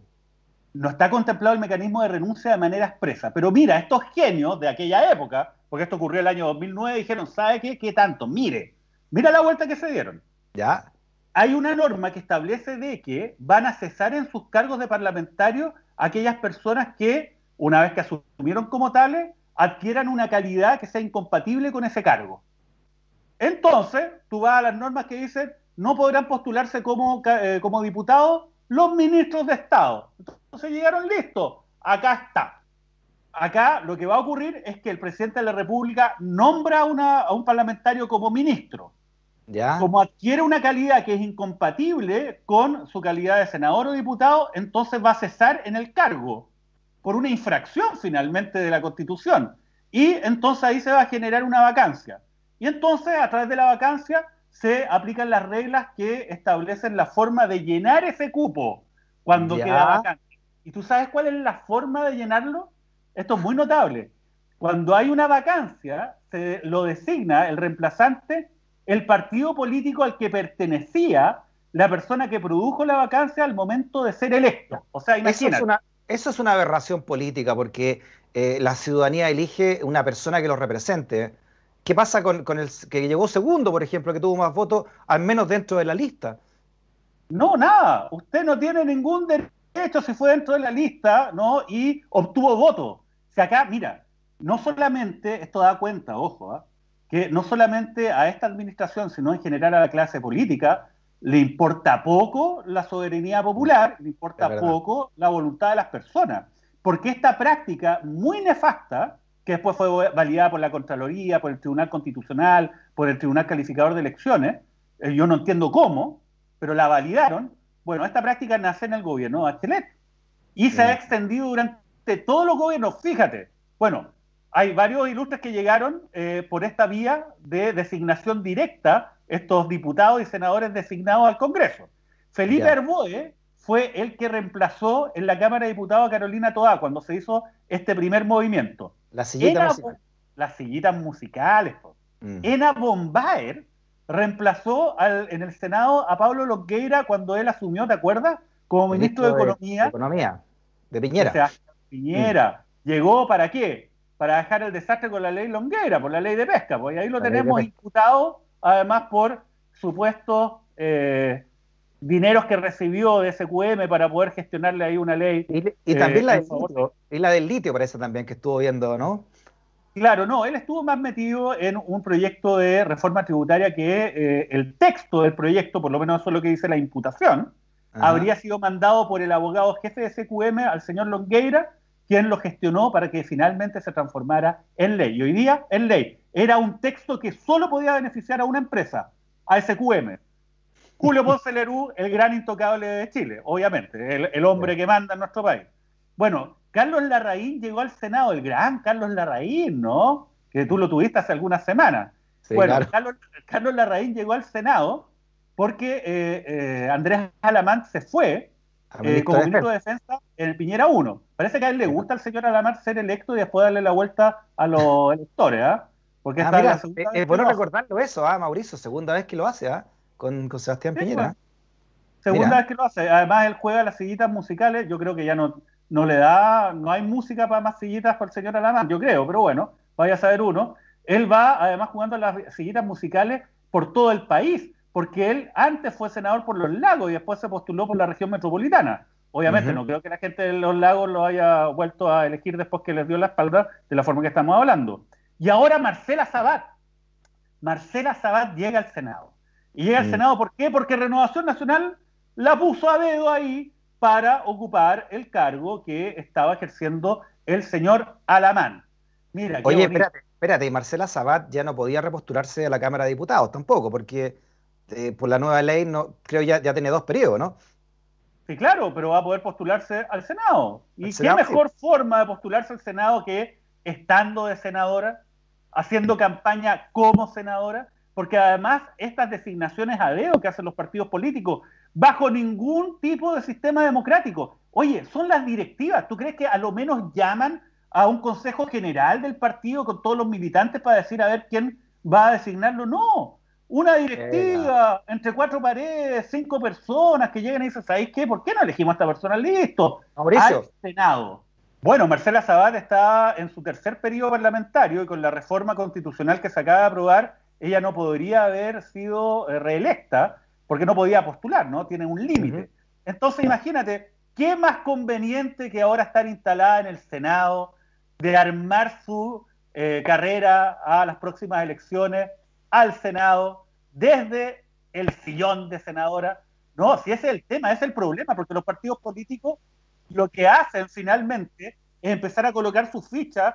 No está contemplado el mecanismo de renuncia de manera expresa. Pero mira, estos genios de aquella época, porque esto ocurrió el año 2009, dijeron, ¿sabe qué? ¿Qué tanto? Mire, mira la vuelta que se dieron. Ya. Hay una norma que establece de que van a cesar en sus cargos de parlamentarios aquellas personas que, una vez que asumieron como tales, adquieran una calidad que sea incompatible con ese cargo. Entonces, tú vas a las normas que dicen no podrán postularse como, eh, diputados los ministros de Estado. Entonces llegaron listos. Acá está. Acá lo que va a ocurrir es que el presidente de la República nombra a un parlamentario como ministro. ¿Ya? Como adquiere una calidad que es incompatible con su calidad de senador o diputado, entonces va a cesar en el cargo por una infracción finalmente de la Constitución. Y entonces ahí se va a generar una vacancia. Y entonces, a través de la vacancia, se aplican las reglas que establecen la forma de llenar ese cupo cuando queda vacante. ¿Y tú sabes cuál es la forma de llenarlo? Esto es muy notable. Cuando hay una vacancia, se lo designa el reemplazante el partido político al que pertenecía la persona que produjo la vacancia al momento de ser electo. O sea, Eso es una, aberración política porque eh, la ciudadanía elige una persona que lo represente. ¿Qué pasa con, el que llegó segundo, por ejemplo, que tuvo más votos, al menos dentro de la lista? No, nada. Usted no tiene ningún derecho si fue dentro de la lista, ¿no? Y obtuvo votos. O sea, acá, mira, no solamente, esto da cuenta, ojo, ¿ah? que no solamente a esta administración, sino en general a la clase política, le importa poco la soberanía popular, le importa poco la voluntad de las personas. Porque esta práctica muy nefasta, que después fue validada por la Contraloría, por el Tribunal Constitucional, por el Tribunal Calificador de Elecciones, eh, yo no entiendo cómo, pero la validaron. Bueno, esta práctica nace en el gobierno de Bachelet y se ha extendido durante todos los gobiernos, fíjate. Bueno, hay varios ilustres que llegaron eh, por esta vía de designación directa, estos diputados y senadores designados al Congreso. Felipe yeah. fue el que reemplazó en la Cámara de Diputados a Carolina Toá cuando se hizo este primer movimiento. Las sillitas musicales. Mm. Ena Bombaer reemplazó en el Senado a Pablo Longueira cuando él asumió, ¿te acuerdas? Como ministro, de, Economía. De Economía, de Piñera. O Piñera. Mm. ¿Llegó para qué? Para dejar el desastre con la ley Longueira, por la ley de pesca. porque ahí lo tenemos imputado, además, por supuesto eh, dineros que recibió de SQM para poder gestionarle ahí una ley. Y, también eh, la, del litio, la del litio parece también que estuvo viendo, ¿no? Claro, no, él estuvo más metido en un proyecto de reforma tributaria que eh, el texto del proyecto, por lo menos eso es lo que dice la imputación, habría sido mandado por el abogado jefe de SQM al señor Longueira, quien lo gestionó para que finalmente se transformara en ley. Y hoy día, en ley. Era un texto que solo podía beneficiar a una empresa, a SQM. Julio Ponce Lerú, el gran intocable de Chile, obviamente, el, hombre que manda en nuestro país. Bueno, Carlos Larraín llegó al Senado, el gran Carlos Larraín, ¿no? Que tú lo tuviste hace algunas semanas. bueno, Carlos, Larraín llegó al Senado porque eh, eh, Andrés Alamán se fue eh, como ministro de Defensa en el Piñera 1. Parece que a él le gusta al señor Alamán ser electo y después darle la vuelta a los electores, ¿ah? Porque ah, bueno recordarlo eso, ¿ah, Mauricio? Segunda vez que lo hace, ¿ah? con, Sebastián Piñera. Segunda vez que lo hace. Además, él juega las sillitas musicales. Yo creo que ya no, no le da, no hay música para más sillitas por el señor Alamán, yo creo, pero bueno, vaya a saber uno. Él va además jugando las sillitas musicales por todo el país, porque él antes fue senador por los lagos y después se postuló por la región metropolitana. Obviamente, no creo que la gente de los lagos lo haya vuelto a elegir después que les dio la espalda de la forma que estamos hablando. Y ahora Marcela Sabat. Marcela Sabat llega al Senado. Y llega al mm. Senado, ¿por qué? Porque Renovación Nacional la puso a dedo ahí para ocupar el cargo que estaba ejerciendo el señor Alamán. Mira, Oye, espérate, espérate, y Marcela Sabat ya no podía repostularse a la Cámara de Diputados tampoco, porque eh, por la nueva ley no creo ya, ya tiene dos periodos, ¿no? Sí, claro, pero va a poder postularse al Senado. ¿Y qué mejor forma de postularse al Senado que estando de senadora, haciendo campaña como senadora? porque además estas designaciones a dedo que hacen los partidos políticos, bajo ningún tipo de sistema democrático. Oye, son las directivas. ¿Tú crees que a lo menos llaman a un consejo general del partido con todos los militantes para decir a ver quién va a designarlo? No. Una directiva entre cuatro paredes, cinco personas que llegan y dicen, ¿sabéis qué? ¿Por qué no elegimos a esta persona? Listo. Al Senado. Bueno, Marcela Sabat está en su tercer periodo parlamentario y con la reforma constitucional que se acaba de aprobar, ella no podría haber sido eh, reelecta porque no podía postular, ¿no? Tiene un límite. Entonces, imagínate, ¿qué más conveniente que ahora estar instalada en el Senado, de armar su eh, carrera a las próximas elecciones, al Senado, desde el sillón de senadora? No, si ese es el tema, ese es el problema, porque los partidos políticos lo que hacen finalmente es empezar a colocar sus fichas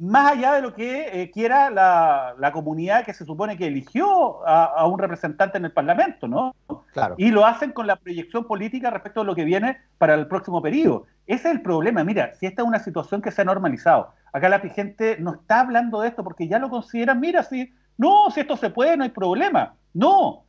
más allá de lo que eh, quiera la, la, comunidad que se supone que eligió a, un representante en el Parlamento, ¿no? Claro. Y lo hacen con la proyección política respecto a lo que viene para el próximo periodo. Ese es el problema. Mira, si esta es una situación que se ha normalizado, acá la gente no está hablando de esto porque ya lo consideran, mira, si, no, si esto se puede, no hay problema. No,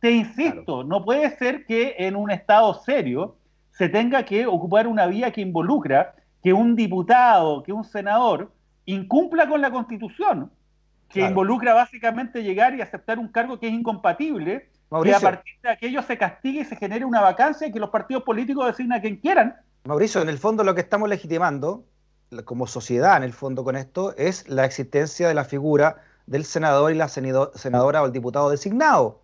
te insisto, no puede ser que en un Estado serio se tenga que ocupar una vía que involucra que un diputado, que un senador, incumpla con la constitución, que involucra básicamente llegar y aceptar un cargo que es incompatible, y a partir de aquello se castigue y se genere una vacancia y que los partidos políticos designen a quien quieran. Mauricio, en el fondo lo que estamos legitimando, como sociedad en el fondo con esto, es la existencia de la figura del senador y la senadora o el diputado designado,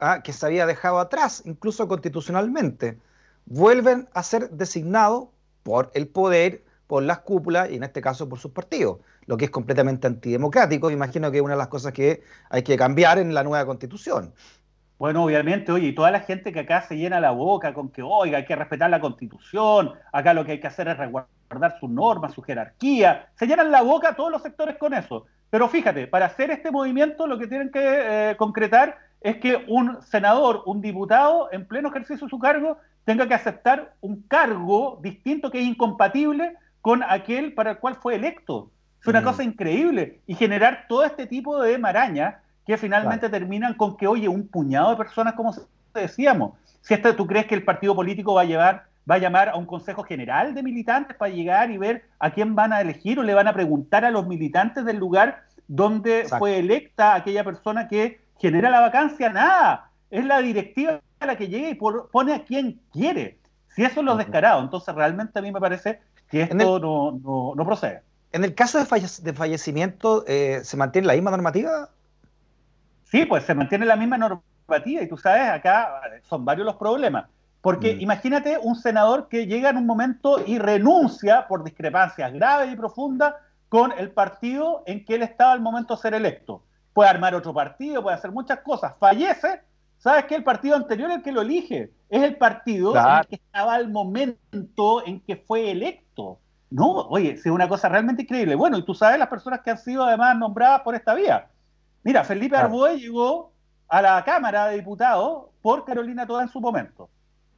ah, que se había dejado atrás, incluso constitucionalmente. Vuelven a ser designados por el poder por las cúpulas y en este caso por sus partidos, lo que es completamente antidemocrático. Imagino que es una de las cosas que hay que cambiar en la nueva constitución. Bueno, obviamente, oye, y toda la gente que acá se llena la boca con que, oiga, hay que respetar la constitución, acá lo que hay que hacer es resguardar sus normas, su jerarquía, se llenan la boca todos los sectores con eso. Pero fíjate, para hacer este movimiento lo que tienen que eh, concretar es que un senador, un diputado, en pleno ejercicio de su cargo, tenga que aceptar un cargo distinto que es incompatible con aquel para el cual fue electo. Es una mm. cosa increíble. Y generar todo este tipo de maraña que finalmente terminan con que, oye, un puñado de personas, como decíamos, si este, tú crees que el partido político va a llevar va a llamar a un consejo general de militantes para llegar y ver a quién van a elegir o le van a preguntar a los militantes del lugar donde fue electa aquella persona que genera la vacancia, nada. Es la directiva a la que llega y pone a quien quiere. Si eso es lo descarado, entonces realmente a mí me parece que esto no, no, procede. ¿En el caso de, fallecimiento eh, se mantiene la misma normativa? Sí, pues se mantiene la misma normativa y tú sabes, acá eh, son varios los problemas. Porque mm. imagínate un senador que llega en un momento y renuncia por discrepancias graves y profundas con el partido en que él estaba al momento de ser electo. Puede armar otro partido, puede hacer muchas cosas, fallece ¿Sabes que El partido anterior el que lo elige. Es el partido en el que estaba al momento en que fue electo. No, oye, es una cosa realmente increíble. Bueno, y tú sabes las personas que han sido además nombradas por esta vía. Mira, Felipe claro. llegó a la Cámara de Diputados por Carolina Toda en su momento.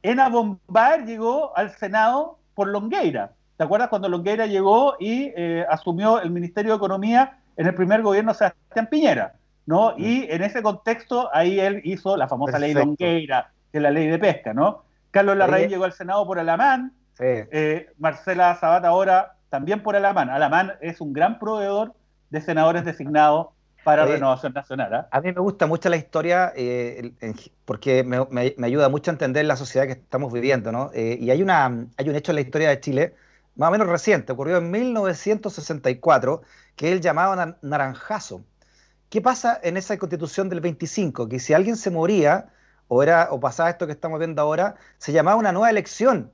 Ena Bombar llegó al Senado por Longueira. ¿Te acuerdas cuando Longueira llegó y eh, asumió el Ministerio de Economía en el primer gobierno de Sebastián Piñera? Y en ese contexto, ahí él hizo la famosa ley Longueira, que es la ley de pesca, ¿no? Carlos Larraín llegó al Senado por Alamán, eh, Marcela Zabata ahora también por Alamán. Alamán es un gran proveedor de senadores designados para Renovación Nacional. ¿ah? A mí me gusta mucho la historia eh, porque me, ayuda mucho a entender la sociedad que estamos viviendo, ¿no? Eh, y hay, una, hay un hecho en la historia de Chile, más o menos reciente, ocurrió en 1964, que él llamaba naranjazo. ¿Qué pasa en esa constitución del 25? Que si alguien se moría o, era, o pasaba esto que estamos viendo ahora, se llamaba una nueva elección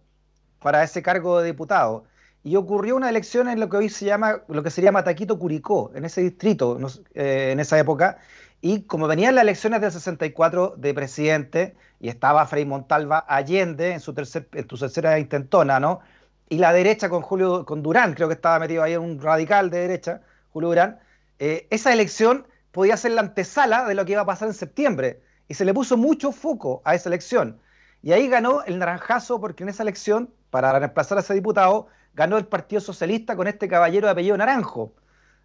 para ese cargo de diputado. Y ocurrió una elección en lo que hoy se llama, lo que sería Mataquito Curicó, en ese distrito, eh, en esa época. Y como venían las elecciones del 64 de presidente, y estaba Frei Montalva Allende en su, tercer, en su tercera intentona, ¿no? Y la derecha con Julio, con Durán, creo que estaba metido ahí un radical de derecha, Julio Durán. Eh, esa elección podía ser la antesala de lo que iba a pasar en septiembre. Y se le puso mucho foco a esa elección. Y ahí ganó el naranjazo porque en esa elección, para reemplazar a ese diputado, ganó el Partido Socialista con este caballero de apellido Naranjo.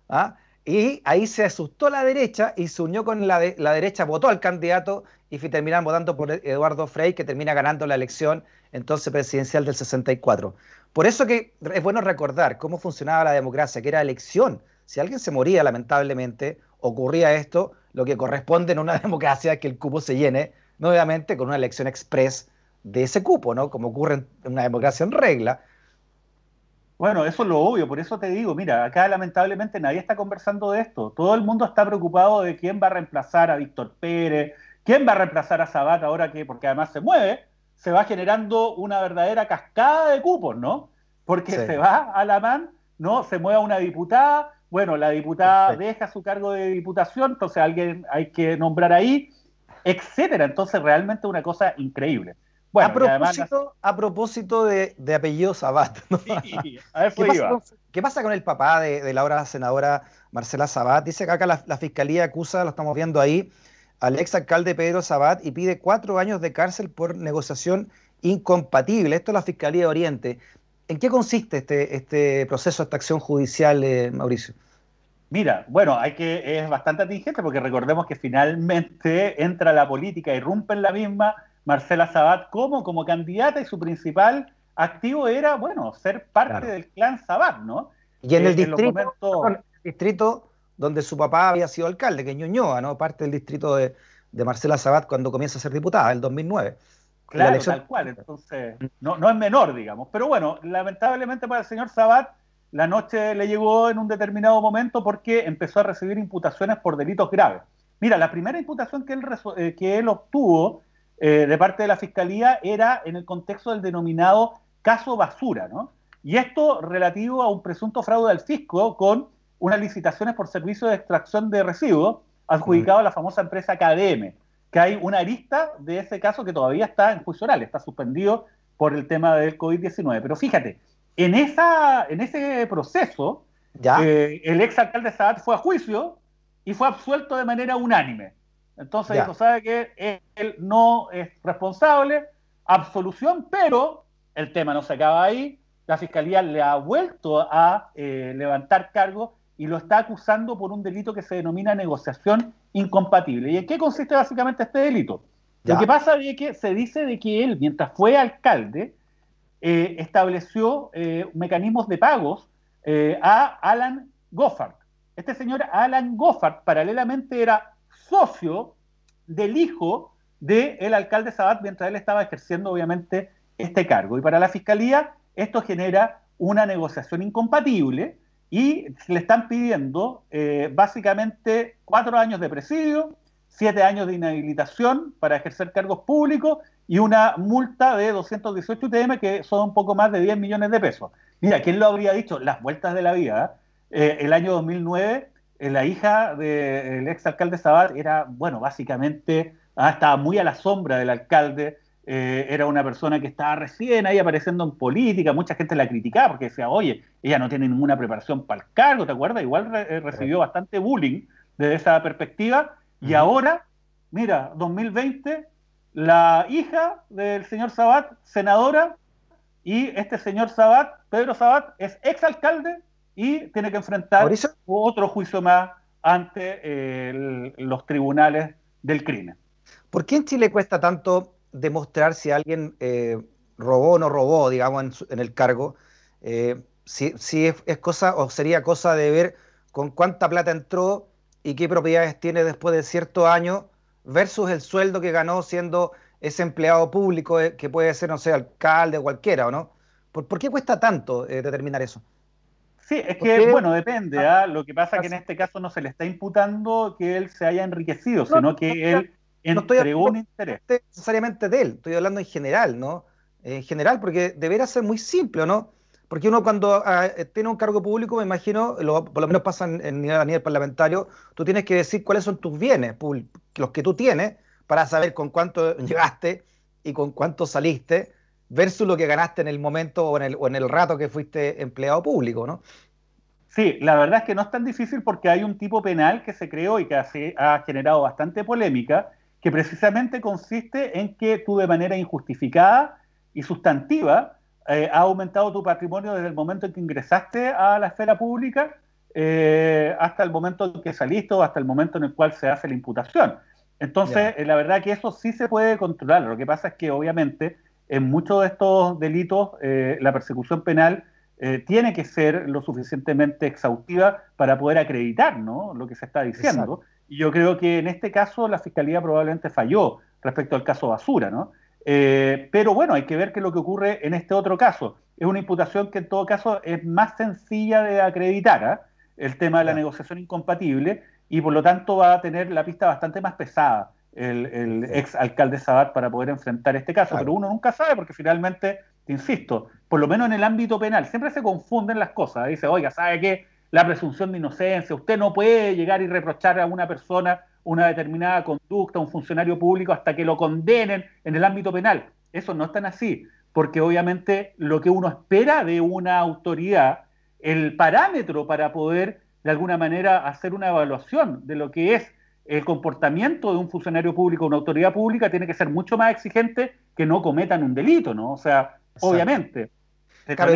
¿ah? Y ahí se asustó la derecha y se unió con la, la derecha, votó al candidato y terminaron votando por Eduardo Frey, que termina ganando la elección entonces presidencial del 64. Por eso que es bueno recordar cómo funcionaba la democracia, que era elección. Si alguien se moría, lamentablemente, ocurría esto, lo que corresponde en una democracia es que el cupo se llene, nuevamente con una elección express de ese cupo, ¿no? Como ocurre en una democracia en regla. Bueno, eso es lo obvio, por eso te digo, mira, acá lamentablemente nadie está conversando de esto. Todo el mundo está preocupado de quién va a reemplazar a Víctor Pérez, quién va a reemplazar a Sabat ahora que, porque además se mueve, se va generando una verdadera cascada de cupos, ¿no? Porque se va a la man, ¿no? Se mueve a una diputada, bueno, la diputada deja su cargo de diputación, entonces alguien hay que nombrar ahí, etcétera. Entonces, realmente una cosa increíble. Bueno, a propósito, de, apellido Sabat, ¿Qué, pasa con, el papá de, de, la ahora senadora Marcela Sabat? Dice que acá la, la fiscalía acusa, lo estamos viendo ahí, al ex alcalde Pedro Sabat y pide cuatro años de cárcel por negociación incompatible. Esto es la Fiscalía de Oriente. ¿En qué consiste este, este proceso, esta acción judicial, eh, Mauricio? Mira, bueno, hay que, es bastante atingente porque recordemos que finalmente entra la política, y rompe en la misma Marcela Sabat como, como candidata y su principal activo era, bueno, ser parte del clan Sabat, ¿no? Y eh, en el, distrito, donde su papá había sido alcalde, que es ¿no? Parte del distrito de, de Marcela Sabat cuando comienza a ser diputada, el 2009. Claro, tal cual. Entonces, no, es menor, digamos. Pero bueno, lamentablemente para el señor Sabat, la noche le llegó en un determinado momento porque empezó a recibir imputaciones por delitos graves. Mira, la primera imputación que él, eh, que él obtuvo eh, de parte de la Fiscalía era en el contexto del denominado caso basura, ¿no? Y esto relativo a un presunto fraude al fisco con unas licitaciones por servicio de extracción de residuos adjudicado a la famosa empresa KDM, que hay una arista de ese caso que todavía está en juicio oral, está suspendido por el tema del COVID-19. Pero fíjate, en, esa, en ese proceso, ¿Ya? Eh, el exalcalde Saad fue a juicio y fue absuelto de manera unánime. Entonces dijo, sabe que él no es responsable, absolución, pero el tema no se acaba ahí. La fiscalía le ha vuelto a eh, levantar cargo y lo está acusando por un delito que se denomina negociación incompatible. ¿Y en qué consiste básicamente este delito? Lo que pasa es que se dice de que él, mientras fue alcalde, eh, estableció eh, mecanismos de pagos eh, a Alan Goffard. Este señor Alan Goffard paralelamente era socio del hijo del alcalde Sabat mientras él estaba ejerciendo obviamente este cargo. Y para la fiscalía esto genera una negociación incompatible y le están pidiendo eh, básicamente cuatro años de presidio, siete años de inhabilitación para ejercer cargos públicos y una multa de 218 UTM, que son un poco más de 10 millones de pesos. Mira, ¿quién lo habría dicho? Las vueltas de la vida. ¿eh? Eh, el año 2009, la hija del exalcalde ex alcalde Sabat era, bueno, básicamente ah, estaba muy a la sombra del alcalde, eh, era una persona que estaba recién ahí apareciendo en política, mucha gente la criticaba porque decía, oye, ella no tiene ninguna preparación para el cargo, ¿te acuerdas? Igual eh, recibió bastante bullying desde esa perspectiva, y ahora, mira, 2020, la hija del señor Sabat, senadora, y este señor Sabat, Pedro Sabat, es exalcalde y tiene que enfrentar otro juicio más ante eh, los tribunales del crimen. ¿Por qué en Chile cuesta tanto demostrar si alguien eh, robó o no robó, digamos, en, el cargo. Eh, si, es, cosa o sería cosa de ver con cuánta plata entró y qué propiedades tiene después de cierto año versus el sueldo que ganó siendo ese empleado público eh, que puede ser, no sé, alcalde o cualquiera, ¿o no? ¿Por, qué cuesta tanto determinar eso? Sí, es que, bueno, depende. Ah, ¿ah? Lo que pasa es que en este caso no se le está imputando que él se haya enriquecido, sino que él no estoy hablando Necesariamente de él, estoy hablando en general, ¿no? En general, porque debería ser muy simple, ¿no? Porque uno cuando ah, eh, tiene un cargo público, me imagino, por lo menos pasa en, a nivel parlamentario, tú tienes que decir cuáles son tus bienes, los que tú tienes, para saber con cuánto llegaste y con cuánto saliste, versus lo que ganaste en el momento o en el, rato que fuiste empleado público, ¿no? Sí, la verdad es que no es tan difícil porque hay un tipo penal que se creó y que ha generado bastante polémica, que precisamente consiste en que tú de manera injustificada y sustantiva eh, ha has aumentado tu patrimonio desde el momento en que ingresaste a la esfera pública eh, hasta el momento en que saliste o hasta el momento en el cual se hace la imputación. Entonces, eh, la verdad que eso sí se puede controlar. Lo que pasa es que obviamente en muchos de estos delitos la persecución penal tiene que ser lo suficientemente exhaustiva para poder acreditar lo que se está diciendo yo creo que en este caso la Fiscalía probablemente falló respecto al caso Basura, ¿no? Eh, pero bueno, hay que ver qué es lo que ocurre en este otro caso. Es una imputación que en todo caso es más sencilla de acreditar, ¿ah? el tema de la negociación incompatible, y por lo tanto va a tener la pista bastante más pesada el, ex alcalde Sabat para poder enfrentar este caso. Pero uno nunca sabe porque finalmente, te insisto, por lo menos en el ámbito penal, siempre se confunden las cosas. Dice, oiga, ¿sabe qué? la presunción de inocencia. Usted no puede llegar y reprochar a una persona una determinada conducta, un funcionario público, hasta que lo condenen en el ámbito penal. Eso no es tan así, porque obviamente lo que uno espera de una autoridad, el parámetro para poder de alguna manera hacer una evaluación de lo que es el comportamiento de un funcionario público, una autoridad pública, tiene que ser mucho más exigente que no cometan un delito, ¿no? O sea, obviamente. Claro,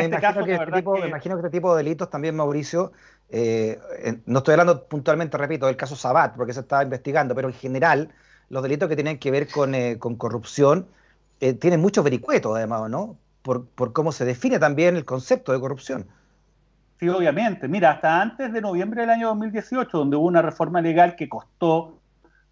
imagino que este tipo, de delitos también, Mauricio, eh, no estoy hablando puntualmente, repito, del caso Sabat, porque se está investigando, pero en general los delitos que tienen que ver con, eh, corrupción eh, tienen muchos vericuetos, además, ¿no? Por, por cómo se define también el concepto de corrupción. Sí, obviamente. Mira, hasta antes de noviembre del año 2018, donde hubo una reforma legal que costó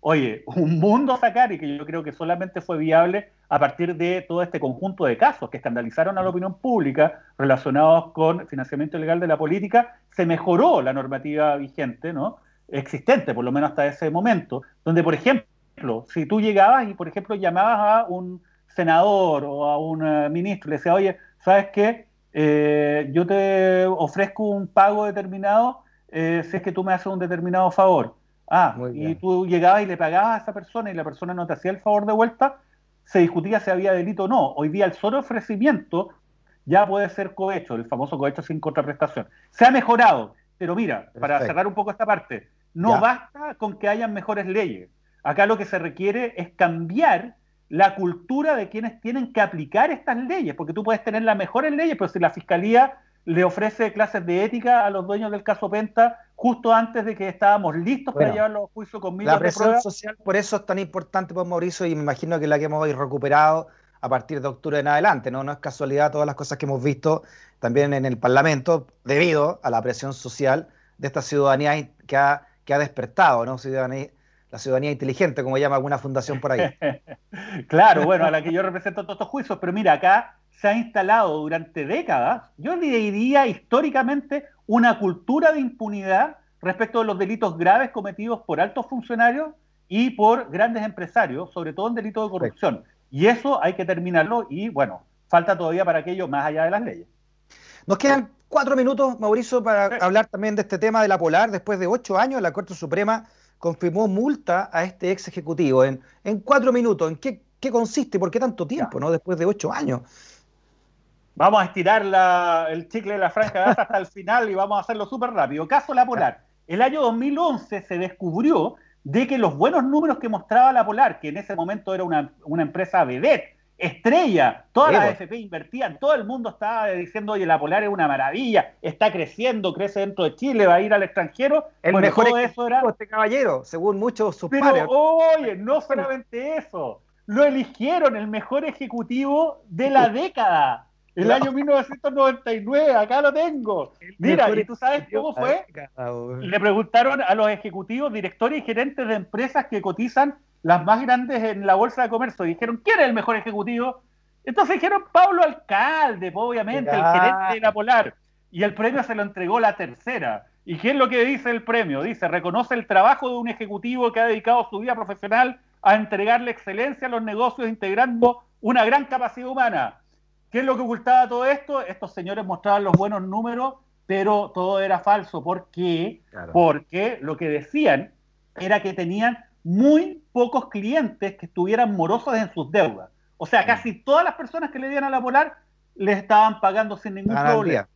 oye, un mundo sacar y que yo creo que solamente fue viable a partir de todo este conjunto de casos que escandalizaron a la opinión pública relacionados con financiamiento ilegal de la política, se mejoró la normativa vigente, ¿no? Existente, por lo menos hasta ese momento, donde, por ejemplo, si tú llegabas y, por ejemplo, llamabas a un senador o a un eh, ministro y le decías, oye, ¿sabes qué? Eh, yo te ofrezco un pago determinado eh, si es que tú me haces un determinado favor Ah, y tú llegabas y le pagabas a esa persona y la persona no te hacía el favor de vuelta, se discutía si había delito o no. Hoy día el solo ofrecimiento ya puede ser cohecho, el famoso cohecho sin contraprestación. Se ha mejorado, pero mira, para cerrar un poco esta parte, no basta con que hayan mejores leyes. Acá lo que se requiere es cambiar la cultura de quienes tienen que aplicar estas leyes, porque tú puedes tener las mejores leyes, pero si la fiscalía le ofrece clases de ética a los dueños del caso Penta justo antes de que estábamos listos para llevar los juicios con miles La presión social por eso es tan importante para pues, Mauricio y me imagino que la que hemos recuperado a partir de octubre en adelante, ¿no? No es casualidad todas las cosas que hemos visto también en el Parlamento debido a la presión social de esta ciudadanía que ha, que ha despertado, ¿no? Ciudadanía, la ciudadanía inteligente, como llama alguna fundación por ahí. claro, bueno, a la que yo represento todos estos juicios, pero mira, acá se ha instalado durante décadas, yo diría históricamente, una cultura de impunidad respecto de los delitos graves cometidos por altos funcionarios y por grandes empresarios, sobre todo en delitos de corrupción. Y eso hay que terminarlo y bueno, falta todavía para aquello más allá de las leyes. Nos quedan cuatro minutos, Mauricio, para hablar también de este tema de la Polar. Después de ocho años, la Corte Suprema confirmó multa a este ex ejecutivo. En, en cuatro minutos, ¿en qué, qué consiste? ¿Por qué tanto tiempo, no? Después de ocho años vamos a estirar el chicle de la franja hasta el final y vamos a hacerlo súper rápido. Caso La Polar. El año 2011 se descubrió de que los buenos números que mostraba La Polar, que en ese momento era una, empresa vedette, estrella, todas las FP invertían, todo el mundo estaba diciendo, oye, La Polar es una maravilla, está creciendo, crece dentro de Chile, va a ir al extranjero. El mejor eso era... este caballero, según muchos sus Pero, oye, no solamente eso, lo eligieron el mejor ejecutivo de la década el año 1999, acá lo tengo. Mira, ¿y tú sabes cómo fue? Este Le preguntaron a los ejecutivos, directores y gerentes de empresas que cotizan las más grandes en la bolsa de comercio. Dijeron, ¿quién es el mejor ejecutivo? Entonces dijeron Pablo Alcalde, obviamente, el gerente de la Polar. Y el premio se lo entregó la tercera. ¿Y qué es lo que dice el premio? Dice, reconoce el trabajo de un ejecutivo que ha dedicado su vida profesional a entregarle excelencia a los negocios integrando una gran capacidad humana ¿Qué es lo que ocultaba todo esto? Estos señores mostraban los buenos números, pero todo era falso. ¿Por qué? Porque lo que decían era que tenían muy pocos clientes que estuvieran morosos en sus deudas. O sea, mm. casi todas las personas que le dieron a la Polar les estaban pagando sin ningún problema.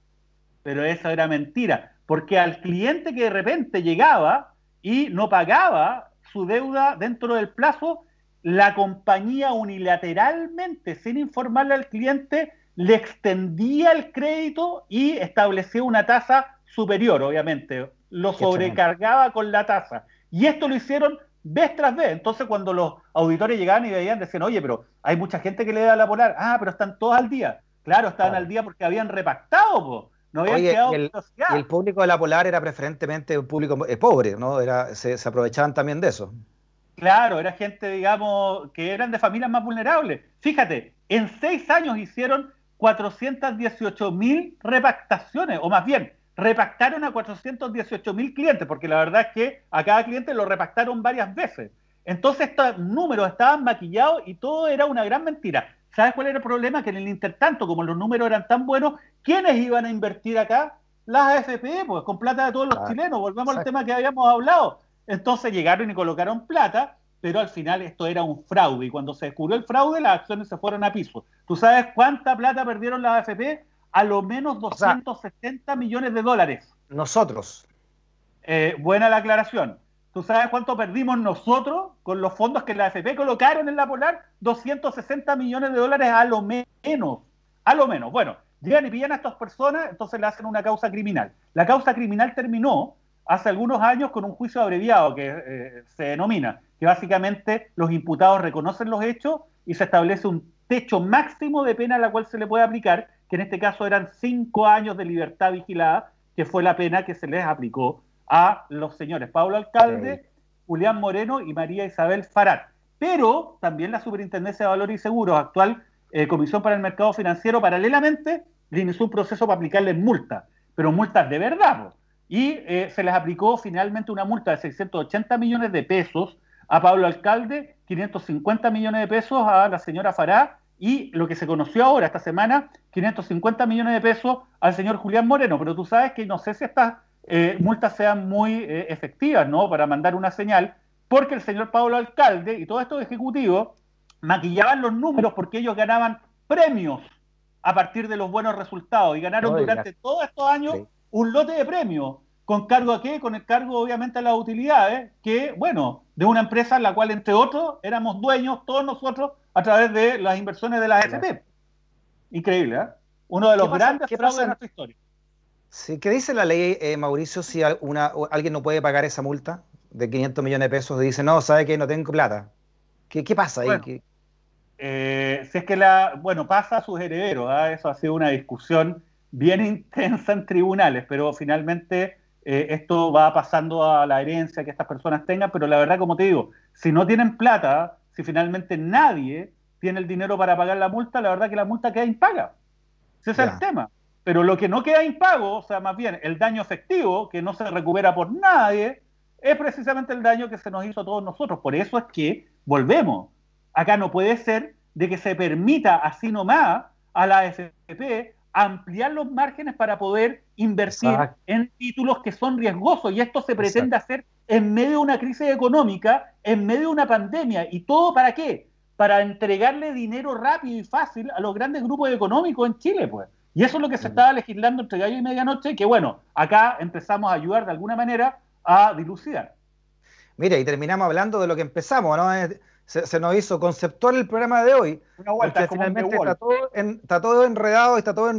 Pero eso era mentira, porque al cliente que de repente llegaba y no pagaba su deuda dentro del plazo, la compañía unilateralmente, sin informarle al cliente, le extendía el crédito y establecía una tasa superior, obviamente. Lo sobrecargaba con la tasa. Y esto lo hicieron vez tras vez. Entonces, cuando los auditores llegaban y veían, decían, oye, pero hay mucha gente que le da la polar. Ah, pero están todos al día. Claro, estaban al día porque habían repactado, no habían quedado y el, y el público de la polar era preferentemente un público eh, pobre, ¿no? Era, se aprovechaban también de eso. Claro, era gente, digamos, que eran de familias más vulnerables. Fíjate, en seis años hicieron 418 mil repactaciones, o más bien, repactaron a 418 mil clientes, porque la verdad es que a cada cliente lo repactaron varias veces. Entonces estos números estaban maquillados y todo era una gran mentira. ¿Sabes cuál era el problema? Que en el intertanto, como los números eran tan buenos, ¿quiénes iban a invertir acá? Las AFP, pues con plata de todos los chilenos. Volvemos al tema que habíamos hablado. Entonces llegaron y colocaron plata, pero al final esto era un fraude. Y cuando se descubrió el fraude, las acciones se fueron a piso. ¿Tú sabes cuánta plata perdieron las AFP? A lo menos 270 millones de dólares. Nosotros. Eh, buena la aclaración. ¿Tú sabes cuánto perdimos nosotros con los fondos que la AFP colocaron en la Polar? 260 millones de dólares a lo menos. A lo menos. Bueno, llegan y pillan a estas personas, entonces le hacen una causa criminal. La causa criminal terminó hace algunos años con un juicio abreviado que eh, se denomina, que básicamente los imputados reconocen los hechos y se establece un techo máximo de pena a la cual se le puede aplicar, que en este caso eran cinco años de libertad vigilada, que fue la pena que se les aplicó a los señores Pablo Alcalde, Julián Moreno y María Isabel Farad. Pero también la Superintendencia de Valores y Seguros, actual eh, Comisión para el Mercado Financiero, paralelamente inició un proceso para aplicarle multas, pero multas de verdad y eh, se les aplicó finalmente una multa de 680 millones de pesos a Pablo Alcalde, 550 millones de pesos a la señora Fará y lo que se conoció ahora esta semana, 550 millones de pesos al señor Julián Moreno. Pero tú sabes que no sé si estas eh, multas sean muy eh, efectivas, ¿no? Para mandar una señal, porque el señor Pablo Alcalde y todos estos ejecutivos maquillaban los números porque ellos ganaban premios a partir de los buenos resultados y ganaron durante todos estos años un lote de premio ¿Con cargo a qué? Con el cargo, obviamente, a las utilidades, que, bueno, de una empresa en la cual, entre otros, éramos dueños todos nosotros a través de las inversiones de la AFP. Increíble, ¿eh? Uno de los grandes fraudes de nuestra historia. Sí, ¿Qué dice la ley, eh, Mauricio, si alguien no puede pagar esa multa de 500 millones de pesos? dice, no, sabe que no tengo plata. ¿Qué, pasa ahí? Eh, si es que la, bueno, pasa a sus herederos, ¿eh? eso ha sido una discusión bien intensa en tribunales, pero finalmente eh, esto va pasando a la herencia que estas personas tengan, pero la verdad, como te digo, si no tienen plata, si finalmente nadie tiene el dinero para pagar la multa, la verdad que la multa queda impaga. Ese es el tema. Pero lo que no queda impago, o sea, más bien el daño efectivo, que no se recupera por nadie, es precisamente el daño que se nos hizo a todos nosotros. Por eso es que volvemos. Acá no puede ser de que se permita así nomás a la AFP ampliar los márgenes para poder invertir en títulos que son riesgosos y esto se pretende hacer en medio de una crisis económica, en medio de una pandemia y todo para qué? Para entregarle dinero rápido y fácil a los grandes grupos económicos en Chile, pues. Y eso es lo que se estaba legislando entre gallo y medianoche, que bueno, acá empezamos a ayudar de alguna manera a dilucidar. Mira, y terminamos hablando de lo que empezamos, ¿no? se, nos hizo conceptual el programa de hoy. está todo, está todo, enredado, está todo,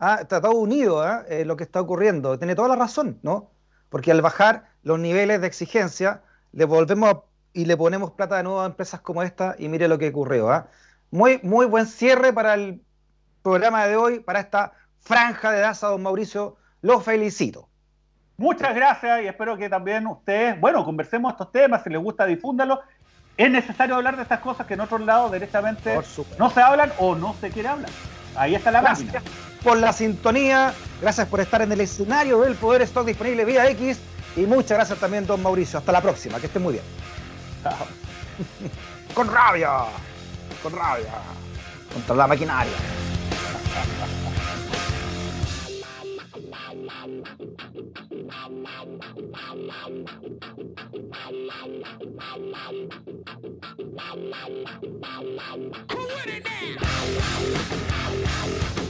ah, está todo unido ah, eh, lo que está ocurriendo. Tiene toda la razón, ¿no? Porque al bajar los niveles de exigencia, le volvemos y le ponemos plata de nuevo a empresas como esta y mire lo que ocurrió. Ah. Muy, muy buen cierre para el programa de hoy, para esta franja de DASA don Mauricio. Lo felicito. Muchas gracias y espero que también ustedes, bueno, conversemos estos temas, si les gusta, difúndalo es necesario hablar de estas cosas que en otros lados directamente no se hablan o no se quiere hablar. Ahí está la gracias por la sintonía, gracias por estar en el escenario del Poder Stock disponible vía X y muchas gracias también, don Mauricio. Hasta la próxima, que esté muy bien. Chao. con rabia, con rabia, contra la maquinaria. Who would it now?